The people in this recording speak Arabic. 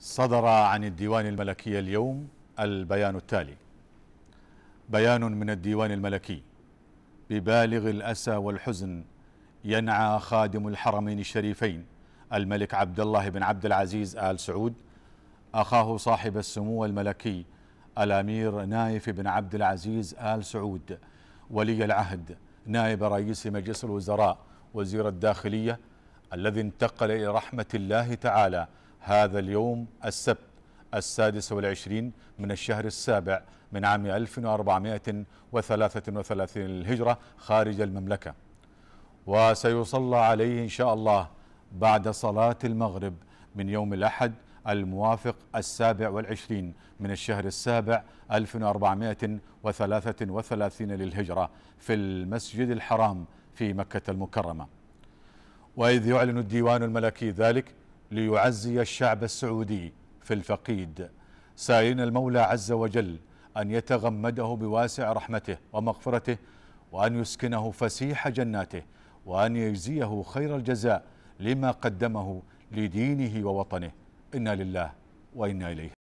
صدر عن الديوان الملكي اليوم البيان التالي بيان من الديوان الملكي ببالغ الأسى والحزن ينعى خادم الحرمين الشريفين الملك عبد الله بن عبد العزيز آل سعود أخاه صاحب السمو الملكي الأمير نايف بن عبد العزيز آل سعود ولي العهد نائب رئيس مجلس الوزراء وزير الداخلية الذي انتقل إلى رحمة الله تعالى هذا اليوم السبت السادس والعشرين من الشهر السابع من عام 1433 للهجرة خارج المملكة وسيصلى عليه إن شاء الله بعد صلاة المغرب من يوم الأحد الموافق السابع والعشرين من الشهر السابع 1433 للهجرة في المسجد الحرام في مكة المكرمة وإذ يعلن الديوان الملكي ذلك ليعزي الشعب السعودي في الفقيد سائلين المولى عز وجل أن يتغمده بواسع رحمته ومغفرته وأن يسكنه فسيح جناته وأن يجزيه خير الجزاء لما قدمه لدينه ووطنه إنا لله وإنا إليه